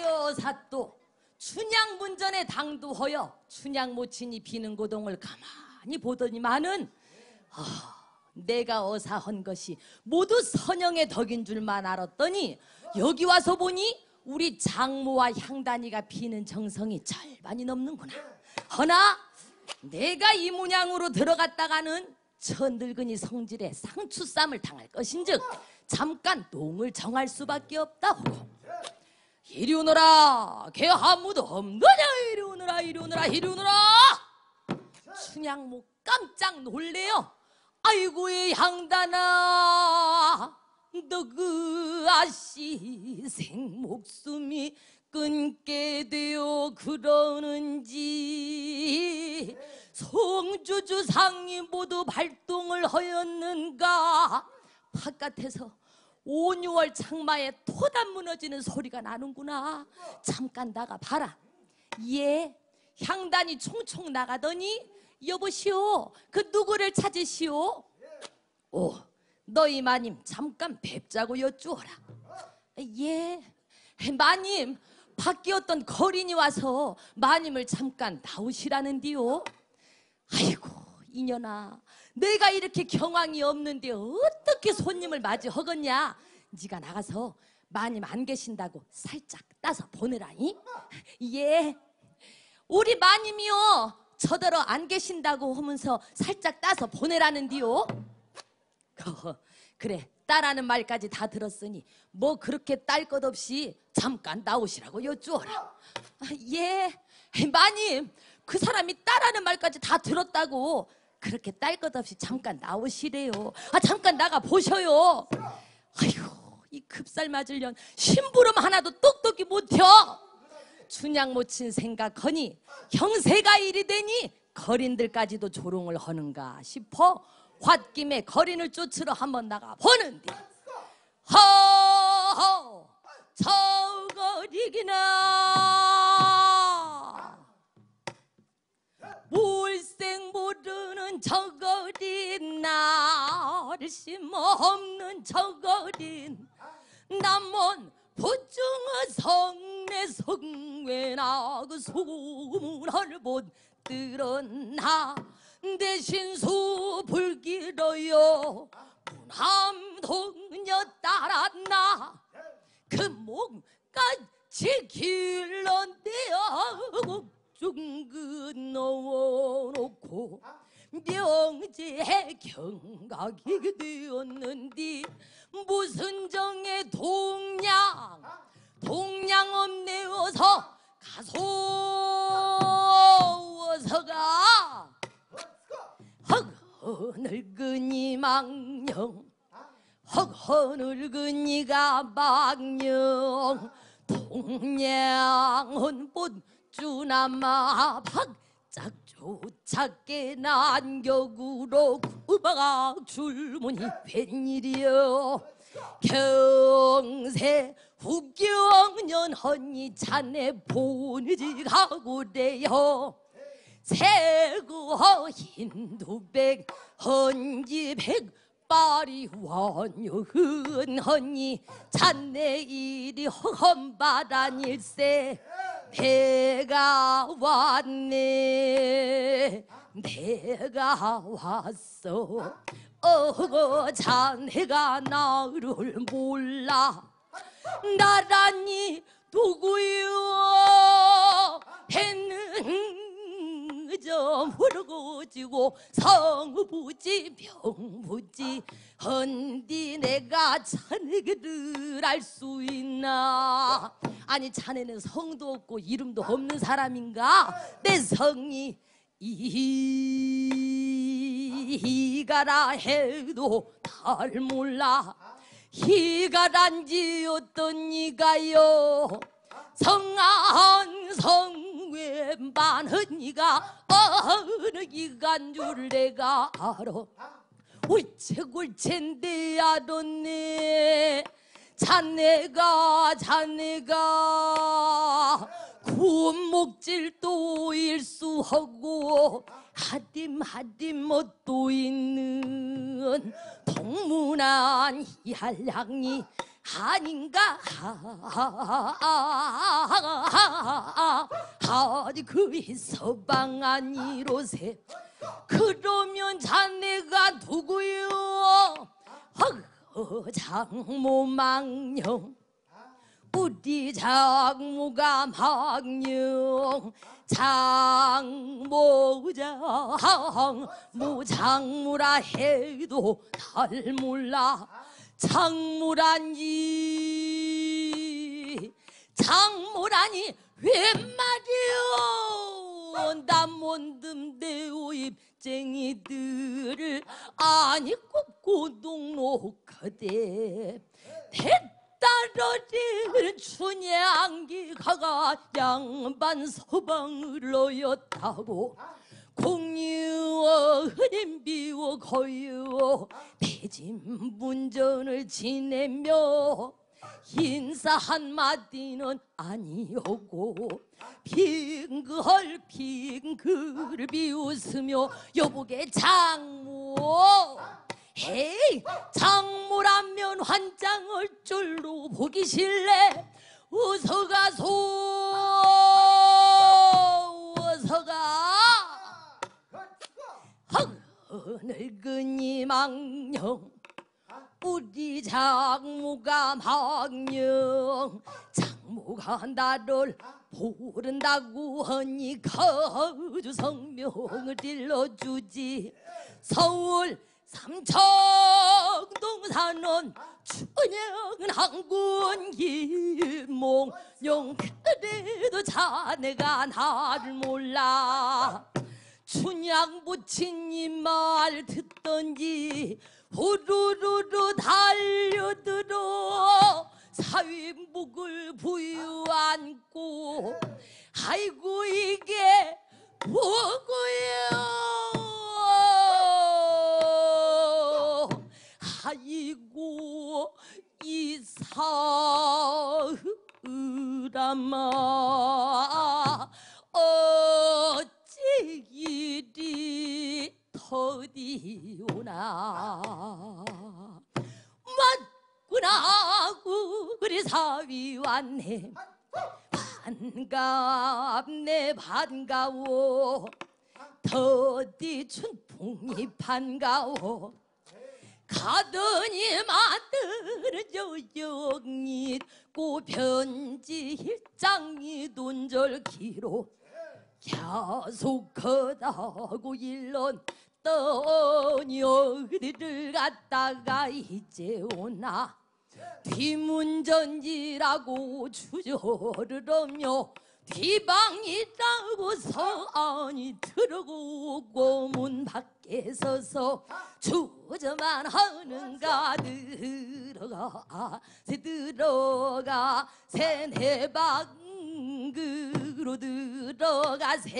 하여 삿도 춘향 문전에 당도 하여 춘향 모친이 비는 고동을 가만히 보더니만은 어, 내가 어사한 것이 모두 선영의 덕인 줄만 알았더니 여기 와서 보니 우리 장모와 향단이가 피는 정성이 절반이 넘는구나. 허나 내가 이 문양으로 들어갔다가는 천늙은이 성질에 상추쌈을 당할 것인즉 잠깐 농을 정할 수밖에 없다 이리 오너라 개 아무도 없느냐 이리 오너라 이리 오너라 이리 오너라 춘향목 뭐 깜짝 놀래요 아이고의 향단아 너 그 아씨 생 목숨이 끊게 되어 그러는지 송주주 상이 모두 발동을 하였는가 바깥에서 5, 6월 장마에 토단 무너지는 소리가 나는구나. 잠깐 나가 봐라. 예, 향단이 총총 나가더니 여보시오, 그 누구를 찾으시오? 오, 너희 마님 잠깐 뵙자고 여쭈어라. 예, 마님 밖에 어떤 거린이 와서 마님을 잠깐 나오시라는디요. 아이고, 이년아 내가 이렇게 경황이 없는데 어떻게 손님을 맞이 하겄냐 네가 나가서 마님 안 계신다고 살짝 따서 보내라잉 예 우리 마님이요 저더러 안 계신다고 하면서 살짝 따서 보내라는디요 그래 딸하는 말까지 다 들었으니 뭐 그렇게 딸 것 없이 잠깐 나오시라고 여쭈어라 예 마님 그 사람이 딸하는 말까지 다 들었다고 그렇게 딸 것 없이 잠깐 나오시래요. 아 잠깐 나가 보셔요. 아이이 급살 맞을년 심부름 하나도 똑똑히 못혀. 준양 못친 생각하니 형세가 일이 되니 거린들까지도 조롱을 하는가 싶어 홧김에 거린을 쫓으러 한번 나가 보는데 허허 저거리기나 물세 저거린 날심 없는 저거린 남원 부중어 성내 성외나 그 소문을 못 들었나 대신 수불길어요 문함동녀 따랐나 그목까지 길렀대요어 중근 넣어놓고 명제 경각이 되었는디 무슨 정의 동양 동양 없네어서 가소어서가 늙은이 망령 허허 늙은이가 망령 동양은 본주나마 박 도착해 난 격으로 우가 줄무늬 웬일이여 경세 후경년 언니 자네 보내지가고래요 세구어 힌두백 헌지백 파리 원유흔 언니 자네 일이 허바란 일세 해가 왔네 내가 왔어 어허잔해가 나를 몰라 나란히 두구요 했는 정점 흐르고지고 성부지 병부지 헌디 내가 자네들알수 있나 아니 자네는 성도 없고 이름도 없는 사람인가 내 성이 이가라 해도 달 몰라 희가란지 어떤 이가요 성안 성웬반 흔니가 어느 기간 줄 내가 알아 울체굴체인데 아론네 자네가 자네가 구목질도 일수하고 하딤 하딤 옷도 있는 동문한 이할량이 아닌가 아니 그 서방 아니로세 그러면 자네가 누구요 어, 장모 망령 우리 장모가 망령 장모장 무장무라 해도 달 몰라 장물하니 장물하니 웬말이오 남원듬대오 입쟁이들을 아니 꼭고동로하대 배따러를 춘향기가가 양반 서방을 놓였다고 공유어 흐림비워 거유어 대진문전을 지내며 인사 한마디는 아니오고 빙글 빙글 비웃으며 여보게 장모 헤이 장모라면 환장을 줄로 보기 실래 웃어가소 늙은이 망령 우리 장모가 망령 장모가 나를 모른다고 하니 거주 성명을 들러주지 서울 삼청동 산은 춘영 항군 김몽용 그래도 자네가 나를 몰라 춘향 부친님 말듣던지 후루루루 달려들어 사위목을 부유안고 아이고 이게 뭐고요 아이고 이사람아 맞나 맞구나 우리 사위 왔네 반갑네 반가워 더디 춘풍이 반가워 가더니 마들저 영이 고편지 일장이 돈절기로 계속하다고 일론 갔더니 어디를 갔다가 이제 오나 뒤문전지라고 주저르렴요 뒤방이라고 서안이 들어오고 문 밖에 서서 주저만 하는가 들어가 새 들어가 새내방으로 들어가세